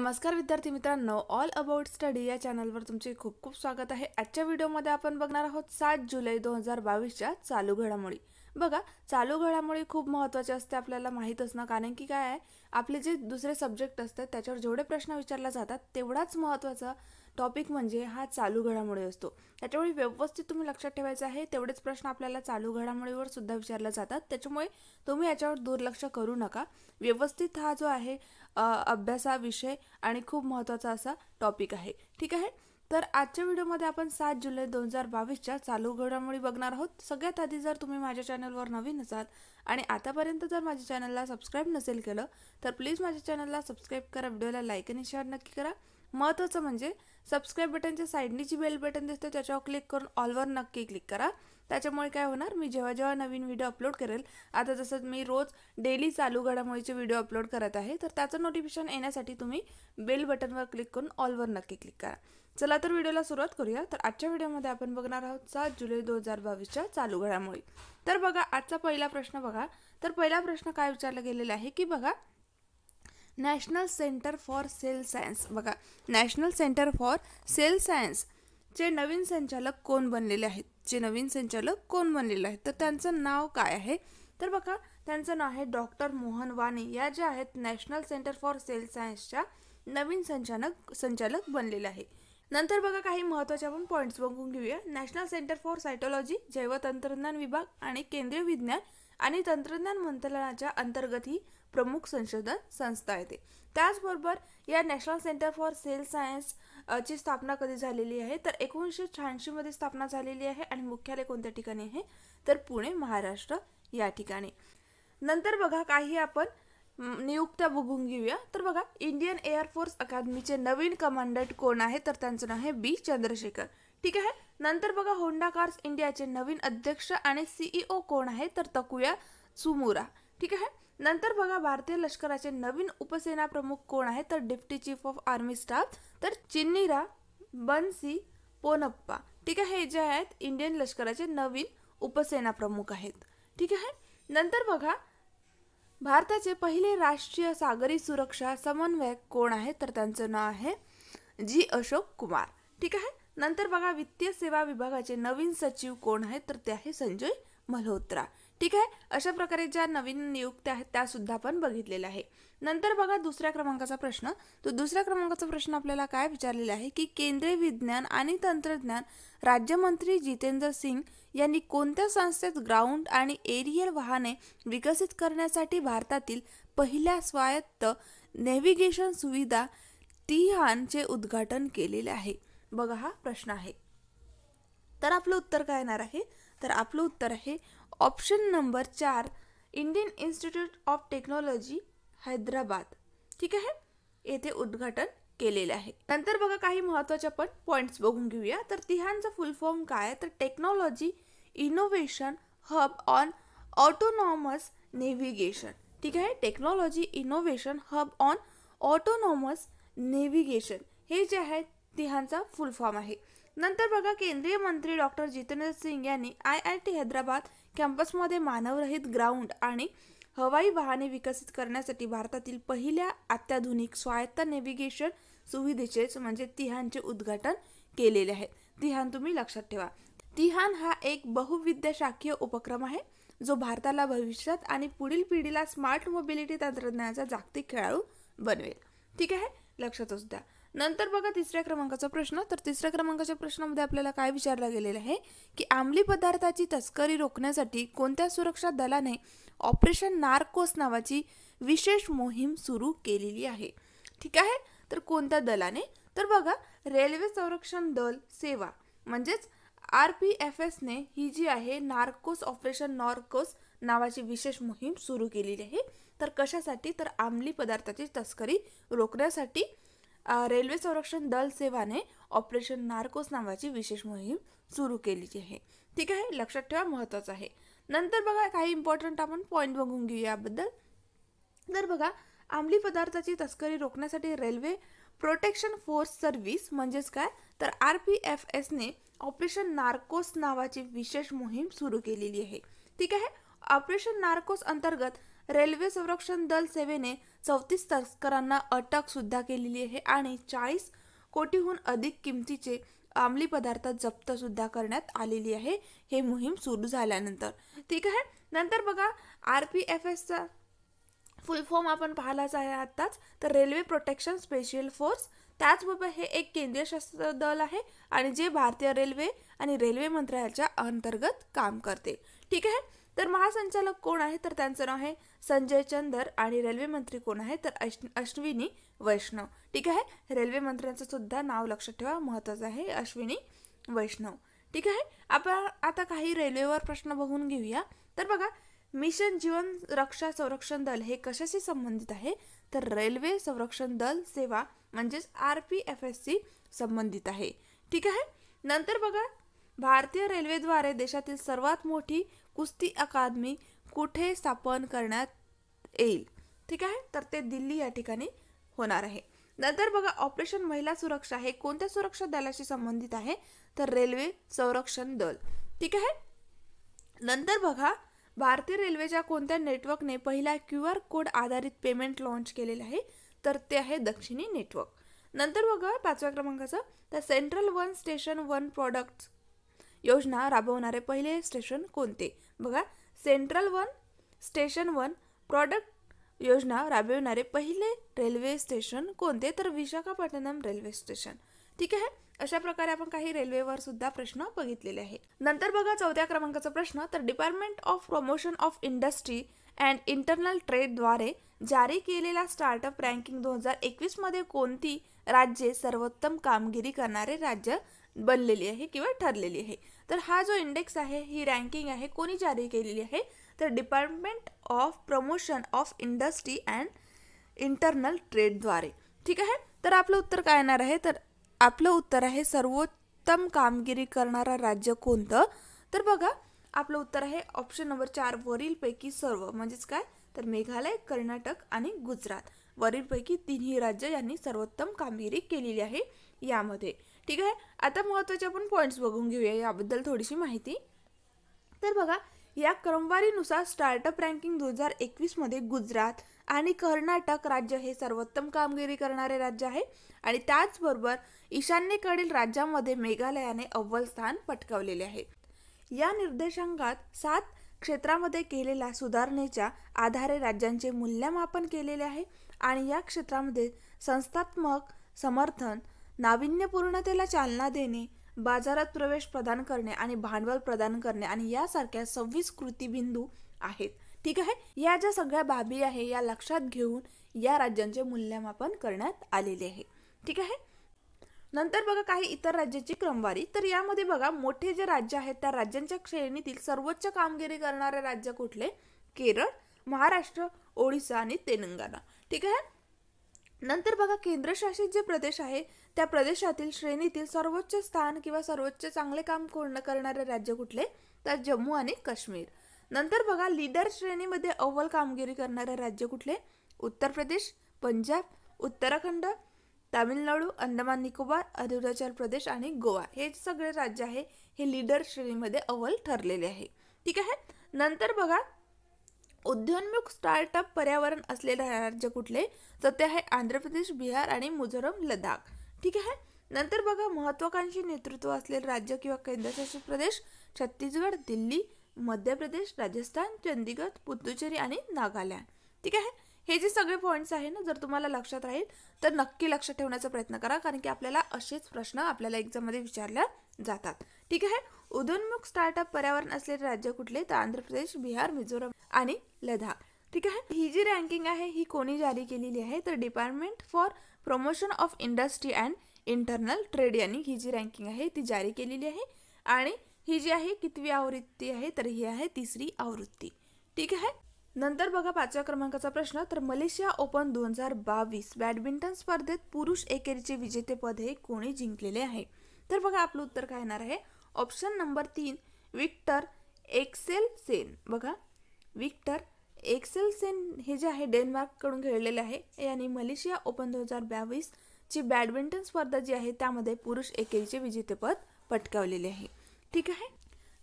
नमस्कार विद्यार्थी मित्रांनो ऑल अबाउट स्टडी या चॅनलवर तुमचे खूप खूप स्वागत आहे आजच्या व्हिडिओमध्ये आपण बघणार आहोत सात जुलै दोन हजार बावीसच्या चालू घडामोडी बघा चालू घडामोडी खूप महत्त्वाचे असते आपल्याला माहीत असणं कारण की काय आहे आपले जे दुसरे सब्जेक्ट असतात त्याच्यावर जेवढे प्रश्न विचारले जातात तेवढाच महत्वाचा टॉपिक म्हणजे हा चालू घडामोडी असतो त्याच्यामुळे व्यवस्थित तुम्ही लक्षात ठेवायचं आहे तेवढेच प्रश्न आपल्याला चालू घडामोडीवर सुद्धा विचारले जातात त्याच्यामुळे तुम्ही याच्यावर दुर्लक्ष करू नका व्यवस्थित हा जो आहे अभ्यासा विषय आणि खूप महत्त्वाचा असा टॉपिक आहे ठीक आहे तर आजच्या व्हिडिओमध्ये आपण सात जुलै दोन हजार बावीसच्या चालू घडामोडी बघणार आहोत सगळ्यात आधी जर तुम्ही माझ्या चॅनलवर नवीन असाल आणि आतापर्यंत जर माझ्या चॅनलला सबस्क्राईब नसेल केलं तर प्लीज माझ्या चॅनलला सबस्क्राईब करा व्हिडिओला लाईक आणि शेअर नक्की करा महत्त्वाचं म्हणजे सबस्क्राईब बटनच्या साईडनी जी बेल बटन दिसतं त्याच्यावर क्लिक करून ऑलवर नक्की क्लिक करा त्याच्यामुळे काय होणार मी जेव्हा जेव्हा नवीन व्हिडिओ अपलोड करेल आता जसं मी रोज डेली चालू घडामोडीचे व्हिडिओ अपलोड करत आहे तर त्याचं नोटिफिकेशन येण्यासाठी तुम्ही बेल बटनवर क्लिक करून ऑलवर नक्की क्लिक करा चला तर व्हिडिओला सुरुवात करूया तर आजच्या व्हिडिओमध्ये आपण बघणार आहोत सात जुलै दोन हजार बावीसच्या चालू घडामोडी तर बघा आजचा पहिला प्रश्न बघा तर पहिला प्रश्न काय विचारला गेलेला आहे की बघा national centre for cell science बघा national centre for cell science नवीन संचालक कोण बनलेले आहेत जे नवीन संचालक कोण बनलेले आहेत तर त्यांचं नाव काय आहे तर बघा त्यांचं नाव आहे डॉक्टर मोहन वाणी या ज्या आहेत नॅशनल सेंटर फॉर सेल सायन्सच्या नवीन संचालक संचालक बनलेले आहे नंतर बघा काही महत्त्वाचे आपण पॉईंट्स बघून घेऊया नॅशनल सेंटर फॉर सायटॉलॉजी जैवतंत्रज्ञान विभाग आणि केंद्रीय विज्ञान आणि तंत्रज्ञान मंत्रालयाच्या अंतर्गत ही प्रमुख संशोधन संस्था येते त्याचबरोबर या national centre for cell science ची स्थापना कधी झालेली आहे तर एकोणीसशे शहाऐंशीमध्ये स्थापना झालेली आहे आणि मुख्यालय कोणत्या ठिकाणी आहे तर पुणे महाराष्ट्र या ठिकाणी नंतर बघा काही आपण नियुक्त्या बघून घेऊया तर बघा इंडियन एअरफोर्स अकादमीचे नवीन कमांडंट कोण आहे तर त्यांचं नाव आहे बी चंद्रशेखर ठीक आहे नंतर बघा होंडा कार्स इंडियाचे नवीन अध्यक्ष आणि सीईओ e कोण आहे तर तकुया सुमुरा ठीक आहे नंतर बघा भारतीय लष्कराचे नवीन उपसेना प्रमुख कोण आहेत तर deputy chief of army staff तर चिन्नीरा बनसी पोनप्पा ठीक आहे हे जे आहेत इंडियन लष्कराचे नवीन उपसेना प्रमुख आहेत ठीक आहे नंतर बघा भारताचे पहिले राष्ट्रीय सागरी सुरक्षा समन्वयक कोण आहे तर त्यांचं नाव आहे जी अशोक कुमार ठीक आहे नंतर बघा वित्तीय सेवा विभागाचे नवीन सचिव कोण आहेत तर ते आहे संजय मल्होत्रा ठीक आहे अशा प्रकारे ज्या नवीन नियुक्त्या आहेत त्या सुद्धा आपण बघितलेल्या आहे नंतर बघा दुसऱ्या क्रमांकाचा प्रश्न तो दुसऱ्या क्रमांकाचा प्रश्न आपल्याला काय विचारलेला आहे की केंद्रीय विज्ञान आणि तंत्रज्ञान राज्यमंत्री जितेंद्र सिंग यांनी कोणत्या संस्थेत ग्राउंड आणि एरियल वाहने विकसित करण्यासाठी भारतातील पहिल्या स्वायत्त नेव्हिगेशन सुविधा तिहानचे उद्घाटन केलेले आहे बघा हा प्रश्न आहे तर आपलं उत्तर काय येणार आहे तर आपलं उत्तर आहे ऑप्शन नंबर चार Indian Institute of Technology Hyderabad ठीक आहे येथे उद्घाटन केलेलं आहे नंतर बघा काही महत्त्वाचे आपण पॉईंट्स बघून घेऊया तर तिहानचा फुल फॉर्म काय आहे तर technology innovation hub on autonomous navigation ठीक आहे technology innovation hub on autonomous navigation हे जे आहे तिहांचा फुल फॉर्म आहे नंतर बघा केंद्रीय मंत्री डॉक्टर जितेंद्र सिंग यांनी आय आय टी हैदराबाद कॅम्पसमध्ये मानवरहित ग्राउंड आणि हवाई वाहने विकसित करण्यासाठी भारतातील पहिल्या अत्याधुनिक स्वायत्त नेव्हिगेशन सुविधेचेच म्हणजे तिहानचे उद्घाटन केलेले आहे तिहान तुम्ही लक्षात ठेवा तिहान हा एक बहुविद्याशाखीय उपक्रम आहे जो भारताला भविष्यात आणि पुढील पिढीला स्मार्ट मोबिलिटी तंत्रज्ञानाचा जागतिक खेळाडू बनवेल ठीक आहे लक्षातच द्या नंतर बघा तिसऱ्या क्रमांकाचा प्रश्न तर तिसऱ्या क्रमांकाच्या प्रश्नामध्ये आपल्याला काय विचारला गेलेला आहे की आमली पदार्थाची तस्करी रोखण्यासाठी कोणत्या सुरक्षा दलाने ऑपरेशन नार्कोस नावाची विशेष मोहीम सुरू केलेली आहे ठीक आहे तर कोणत्या दलाने तर बघा रेल्वे संरक्षण दल सेवा म्हणजेच आर पी एफ एसने ही जी आहे नार्कोस ऑपरेशन नॉर्कोस नावाची विशेष मोहीम सुरू केलेली आहे तर कशासाठी तर आमली पदार्थाची तस्करी रोखण्यासाठी रेल्वे संरक्षण दल सेवाने ऑपरेशन नार्कोस नावाची विशेष मोहीम सुरू केली आहे ठीक आहे लक्षात ठेवा महत्त्वाचं आहे नंतर बघा काही इम्पॉर्टंट आपण पॉईंट बघून घेऊ याबद्दल तर बघा अंमली पदार्थाची तस्करी रोखण्यासाठी रेल्वे प्रोटेक्शन फोर्स सर्व्हिस म्हणजेच काय तर आर पी एफ एसने ऑपरेशन नार्कोस नावाची विशेष मोहीम सुरू केलेली आहे ठीक आहे ऑपरेशन नार्कोस अंतर्गत रेल्वे संरक्षण दल सेवेने चौतीस तस्करांना अटक सुद्धा केलेली आहे आणि चाळीस कोटीहून अधिक किमतीचे अंमली पदार्थ जप्त सुद्धा करण्यात आलेली आहे हे मोहीम सुरू झाल्यानंतर ठीक आहे नंतर बघा आर पी एफ एसचा फुल फॉर्म आपण पाहिलाच आहे आत्ताच तर रेल्वे प्रोटेक्शन स्पेशल फोर्स त्याचबरोबर हे एक केंद्रीय शस्त्र दल आहे आणि जे भारतीय रेल्वे आणि रेल्वे मंत्रालयाच्या अंतर्गत काम करते ठीक आहे तर महासंचालक कोण आहे तर त्यांचं नाव आहे संजय चंदर आणि रेल्वे मंत्री कोण आहे तर अश्विनी वैष्णव ठीक आहे रेल्वे मंत्र्यांचं सुद्धा नाव लक्षात ठेवा महत्त्वाचं आहे अश्विनी वैष्णव ठीक आहे आपण आता काही रेल्वेवर प्रश्न बघून घेऊया तर बघा मिशन जीवन रक्षा संरक्षण दल हे कशाशी संबंधित आहे तर रेल्वे संरक्षण दल सेवा म्हणजेच आर पी एफ सी संबंधित आहे ठीक आहे नंतर बघा भारतीय रेल्वेद्वारे देशातील सर्वात मोठी कुस्ती अकादमी कुठे स्थापन करण्यात येईल ठीक आहे तर ते दिल्ली या ठिकाणी होणार आहे नंतर बघा ऑपरेशन महिला सुरक्षा हे कोणत्या सुरक्षा दलाशी संबंधित आहे तर रेल्वे संरक्षण दल ठीक आहे नंतर बघा भारतीय रेल्वेच्या कोणत्या नेटवर्कने पहिला क्यू आर कोड आधारित पेमेंट लॉन्च केलेलं आहे तर ते आहे दक्षिणी नेटवर्क नंतर बघा पाचव्या क्रमांकाचं तर central one station one product योजना राबवणारे पहिले स्टेशन कोणते बघा central one station one product योजना राबविणारे पहिले रेल्वे स्टेशन कोणते तर विशाखापट्टणम रेल्वे स्टेशन ठीक आहे अशा प्रकारे आपण काही रेल्वेवर सुद्धा प्रश्न बघितलेले आहे नंतर बघा चौथ्या क्रमांकाचा प्रश्न तर department of promotion of industry and internal ट्रेडद्वारे जारी केलेला स्टार्टअप रँकिंग दोन हजार एकवीसमध्ये कोणती राज्ये सर्वोत्तम कामगिरी करणारे राज्य बनलेली आहे किंवा ठरलेली आहे तर हा जो इंडेक्स आहे ही रँकिंग आहे कोणी जारी केलेली आहे तर department of promotion of industry and internal ट्रेडद्वारे ठीक आहे तर आपलं उत्तर काय येणार आहे तर आपलं उत्तर आहे सर्वोत्तम कामगिरी करणारं राज्य कोणतं तर बघा आपलं उत्तर आहे ऑप्शन नंबर चार वरीलपैकी सर्व म्हणजेच काय तर मेघालय कर्नाटक आणि गुजरात वरीलपैकी तिन्ही राज्य यांनी सर्वोत्तम कामगिरी केलेली आहे यामध्ये ठीक आहे आता महत्त्वाचे आपण पॉईंट्स बघून घेऊया याबद्दल थोडीशी माहिती तर बघा या क्रमवारीनुसार स्टार्टअप रँकिंग दोन हजार एकवीसमध्ये गुजरात आणि कर्नाटक राज्य हे सर्वोत्तम कामगिरी करणारे राज्य आहे आणि त्याचबरोबर ईशान्येकडील राज्यामध्ये मेघालयाने अव्वल स्थान पटकावलेले आहे या निर्देशांकात सात क्षेत्रामध्ये केलेल्या सुधारणेच्या आधारे राज्यांचे मूल्यमापन केलेले आहे आणि या क्षेत्रामध्ये संस्थात्मक समर्थन नाविन्यपूर्णतेला चालना देणे बाजारात प्रवेश प्रदान करणे आणि भांडवल प्रदान करणे आणि यासारख्या सव्वीस कृतीबिंदू आहेत ठीक आहे या ज्या सगळ्या बाबी आहे या लक्षात घेऊन या राज्यांचे मूल्यमापन करण्यात आलेले आहे ठीक आहे नंतर बघा काही इतर राज्याची क्रमवारी तर यामध्ये बघा मोठे जे राज्य आहेत त्या राज्यांच्या श्रेणीतील सर्वोच्च कामगिरी करणारे राज्य कुठले केरळ महाराष्ट्र ओडिसा आणि तेलंगणा ठीक आहे नंतर बघा केंद्रशासित जे प्रदेश आहे त्या प्रदेशातील श्रेणीतील सर्वोच्च स्थान किंवा सर्वोच्च चांगले काम करणारे राज्य कुठले तर जम्मू आणि काश्मीर नंतर बघा लीडर श्रेणीमध्ये अव्वल कामगिरी करणारे राज्य कुठले उत्तर प्रदेश पंजाब उत्तराखंड तामिळनाडू अंदमान निकोबार अरुणाचल प्रदेश आणि गोवा हे सगळे राज्य आहे हे लीडर श्रेणीमध्ये अव्वल ठरलेले आहे ठीक आहे नंतर बघा उद्योन्मुख स्टार्टअप पर्यावरण असलेले राज्य कुठले तर ते आहे आंध्र प्रदेश बिहार आणि मुझोरम लडाख ठीक आहे नंतर बघा महत्वाकांक्षी नेतृत्व असलेले राज्य किंवा केंद्रशासित प्रदेश छत्तीसगड दिल्ली मध्य प्रदेश राजस्थान चंदीगड पुदुचेरी आणि नागालँड ठीक आहे हे जे सगळे पॉईंट्स आहे ना जर तुम्हाला लक्षात राहील तर नक्की लक्षात ठेवण्याचा प्रयत्न करा कारण की आपल्याला असेच प्रश्न आपल्याला एक्झाममध्ये विचारल्या जातात ठीक आहे उदोन्मुख स्टार्टअप पर्यावरण असलेले राज्य कुठले तर आंध्र प्रदेश बिहार मिझोरम आणि लदाख ठीक आहे ही जी रँकिंग आहे ही कोणी जारी केलेली आहे तर department for promotion of industry and internal trade यांनी ही जी रँकिंग आहे ती जारी केलेली आहे आणि ही जी आहे कितवी आवृत्ती आहे तर ही आहे तिसरी आवृत्ती ठीक आहे नंतर बघा पाचव्या क्रमांकाचा प्रश्न तर मलेशिया ओपन दोन हजार बावीस बॅडमिंटन स्पर्धेत पुरुष एकेरीचे विजेतेपद हे कोणी जिंकलेले आहे तर बघा आपलं उत्तर काय येणार आहे ऑप्शन नंबर तीन विक्टर एक्सेल सेन बघा विक्टर एक्सेल सेन हे जे आहे डेन्मार्क कडून खेळलेले आहे आणि मलेशिया ओपन दोन हजार बावीस ची बॅडमिंटन स्पर्धा जी आहे त्यामध्ये पुरुष एकेरीचे विजेतेपद पटकावलेले आहे ठीक आहे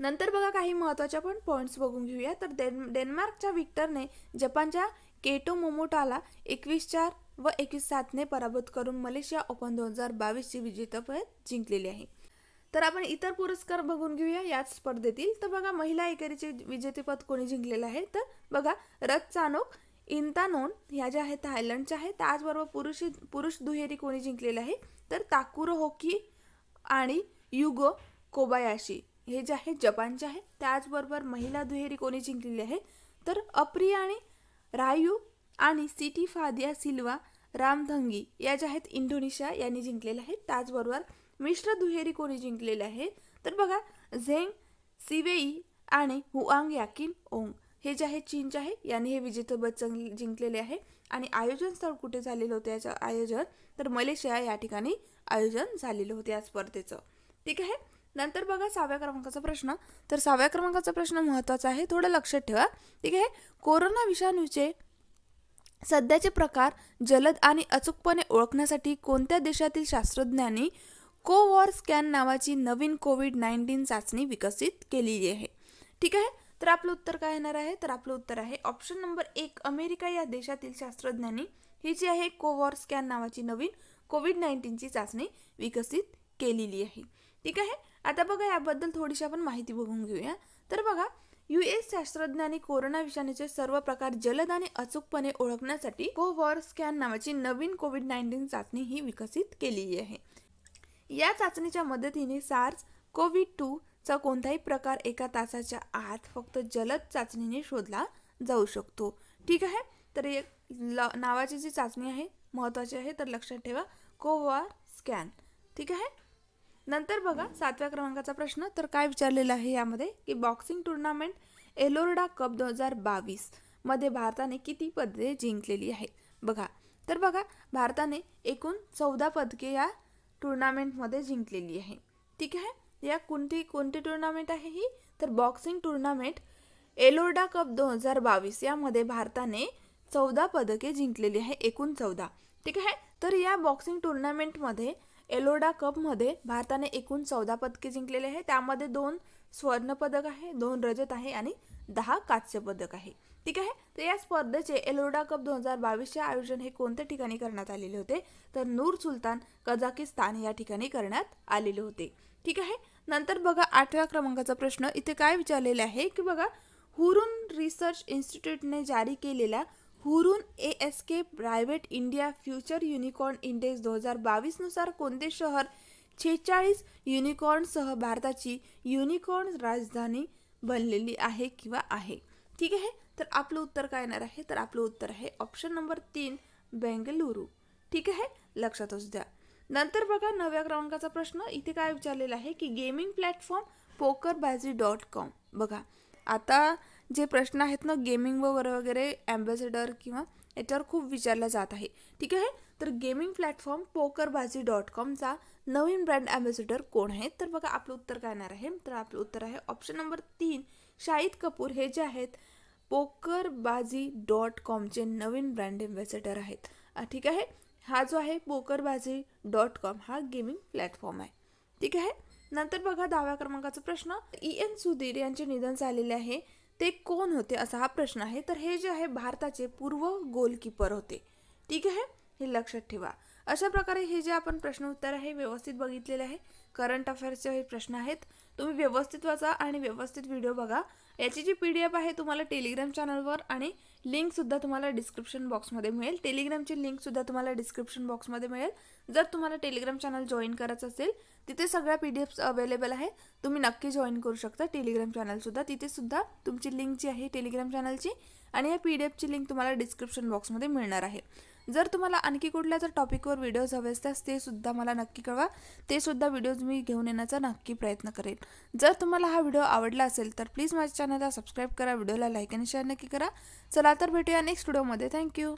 नंतर बघा काही महत्त्वाच्या पण पॉईंट्स बघून घेऊया तर डेन डेन्मार्कच्या विक्टरने जपानच्या केटो मोमोटाला एकवीस चार व एकवीस सातने पराभूत करून मलेशिया ओपन दोन हजार बावीसची विजेतेपद जिंकलेली आहे तर आपण इतर पुरस्कार बघून घेऊया याच स्पर्धेतील तर बघा महिला एकेरीचे विजेतेपद कोणी जिंकलेलं आहे तर बघा रथ चानोक इंतानोन ह्या ज्या आहेत थायलंडच्या आहेत त्याचबरोबर पुरुष पुरुष दुहेरी कोणी जिंकलेलं आहे तर ताकुरो होकी आणि युगो कोबायाशी हे जे आहे जपानचे आहे त्याचबरोबर महिला दुहेरी कोणी जिंकलेली आहे तर अप्रिया आणि रायू आणि सिटी फादिया सिल्वा रामधंगी या ज्या आहेत इंडोनेशिया यांनी जिंकलेल्या आहेत त्याचबरोबर मिश्र दुहेरी कोणी जिंकलेले आहे तर बघा झेंग सिवेई आणि हुआंग याकिन ओंग हे जे आहे चीनचे आहे यांनी हे विजेतेपद जिंकलेले आहे आणि आयोजन स्थळ कुठे झालेलं होतं याचं आयोजन तर मलेशिया या ठिकाणी आयोजन झालेलं होतं या स्पर्धेचं ठीक आहे नंतर बघा सहाव्या क्रमांकाचा प्रश्न तर सहाव्या क्रमांकाचा प्रश्न महत्त्वाचा आहे थोडं लक्षात ठेवा ठीक आहे कोरोना विषाणूचे सध्याचे प्रकार जलद आणि अचूकपणे ओळखण्यासाठी कोणत्या देशातील शास्त्रज्ञांनी कोवॉर स्कॅन नावाची नवीन कोविड नाईन्टीन चाचणी विकसित केलेली आहे ठीक आहे तर आपलं उत्तर काय येणार आहे तर आपलं उत्तर आहे ऑप्शन नंबर एक अमेरिका या देशातील शास्त्रज्ञांनी ही जी आहे कोवॉर स्कॅन नावाची नवीन कोविड नाईन्टीनची चाचणी विकसित केलेली आहे ठीक आहे आता बघा याबद्दल थोडीशी आपण माहिती बघून घेऊया तर बघा यू एस शास्त्रज्ञांनी कोरोना विषाणूचे सर्व प्रकार जलद आणि अचूकपणे ओळखण्यासाठी कोवॉर स्कॅन नावाची नवीन कोविड नाईन्टीन चाचणी ही विकसित केली आहे या चाचणीच्या मदतीने सार्स कोविड टू चा कोणताही प्रकार एका तासाच्या आत फक्त जलद चाचणीने शोधला जाऊ शकतो ठीक आहे तर एक नावाची जी चाचणी आहे महत्त्वाची आहे तर लक्षात ठेवा वॉर स्कॅन ठीक आहे नंतर बघा सातव्या क्रमांकाचा प्रश्न तर काय विचारलेला आहे यामध्ये की बॉक्सिंग टुर्नामेंट एलोरडा कप दोन हजार बावीस मध्ये भारताने किती पदके जिंकलेली आहेत बघा तर बघा भारताने एकूण चौदा पदके या टुर्नामेंटमध्ये जिंकलेली आहे ठीक आहे या कोणती कोणती टुर्नामेंट आहे ही तर बॉक्सिंग टुर्नामेंट एलोरडा कप दोन हजार बावीस यामध्ये भारताने चौदा पदके जिंकलेली आहे एकूण चौदा ठीक आहे तर या बॉक्सिंग टुर्नामेंटमध्ये एलोडा कपमध्ये भारताने एकूण चौदा पदके जिंकलेले आहे त्यामध्ये दोन स्वर्णपदक आहे दोन रजत आहे आणि दहा कांस्य पदक आहे ठीक आहे तर या स्पर्धेचे एलोडा कप दोन हजार बावीसचे आयोजन हे कोणत्या ठिकाणी करण्यात आलेले होते तर नूर सुलतान कझाकिस्तान या ठिकाणी करण्यात आलेले होते ठीक आहे नंतर बघा आठव्या क्रमांकाचा प्रश्न इथे काय विचारलेला आहे की बघा हुरून रिसर्च इन्स्टिट्यूटने जारी केलेल्या Hurun A S K private India future unicorn index दोन हजार बावीसनुसार कोणते शहर छेचाळीस युनिकॉर्नसह भारताची युनिकॉर्न राजधानी बनलेली आहे किंवा आहे ठीक आहे तर आपलं उत्तर काय येणार आहे तर आपलं उत्तर आहे ऑप्शन नंबर तीन बेंगलुरू ठीक आहे लक्षात असू द्या नंतर बघा नव्या क्रमांकाचा प्रश्न इथे काय विचारलेला आहे की gaming platform poker dot com बघा आता जे प्रश्न आहेत ना गेमिंगवर वगैरे ॲम्बॅसेडर किंवा याच्यावर खूप विचारला जात आहे ठीक आहे तर गेमिंग प्लॅटफॉर्म पोकरबाजी डॉट कॉमचा नवीन ब्रँड अँबेसिडर कोण आहे तर बघा आपलं उत्तर काय येणार आहे तर आपलं उत्तर आहे ऑप्शन नंबर तीन शाहिद कपूर हे जे आहेत पोकरबाजी डॉट कॉमचे नवीन ब्रँड अँबेसिडर आहेत ठीक आहे हा जो आहे पोकरबाजी डॉट कॉम हा गेमिंग प्लॅटफॉर्म आहे ठीक आहे नंतर बघा दहाव्या क्रमांकाचा प्रश्न ई एन सुधीर यांचे निधन झालेले आहे ते कोण होते असा हा प्रश्न आहे तर हे जे आहे भारताचे पूर्व गोलकीपर होते ठीक आहे हे लक्षात ठेवा अशा प्रकारे हे जे आपण प्रश्न उत्तर आहे व्यवस्थित बघितलेले आहे करंट अफेअर्सचे हे प्रश्न आहेत तुम्ही व्यवस्थित वाचा आणि व्यवस्थित व्हिडिओ बघा याची जी पी डी एफ आहे तुम्हाला टेलिग्राम चॅनलवर आणि लिंकसुद्धा तुम्हाला डिस्क्रिप्शन बॉक्समध्ये मिळेल टेलिग्रामची लिंकसुद्धा तुम्हाला डिस्क्रिप्शन बॉक्समध्ये मिळेल जर तुम्हाला टेलिग्राम चॅनल जॉईन करायचं असेल तिथे सगळ्या पी डी एफ्स अवेलेबल आहे तुम्ही नक्की जॉईन करू शकता टेलिग्राम चॅनलसुद्धा तिथेसुद्धा तुमची लिंक जी आहे टेलिग्राम चॅनलची आणि या पी डी एफची लिंक तुम्हाला डिस्क्रिप्शन बॉक्समध्ये मिळणार आहे जर तुम्हाला आणखी कुठल्या जर टॉपिकवर व्हिडिओज हवे असतात ते सुद्धा मला नक्की कळवा ते सुद्धा व्हिडिओज मी घेऊन येण्याचा नक्की प्रयत्न करेन जर तुम्हाला हा व्हिडिओ आवडला असेल तर प्लीज माझ्या चॅनलला सबस्क्राईब करा व्हिडिओला लाईक आणि शेअर नक्की करा चला तर भेटूया नेक्स्ट व्हिडिओमध्ये थँक्यू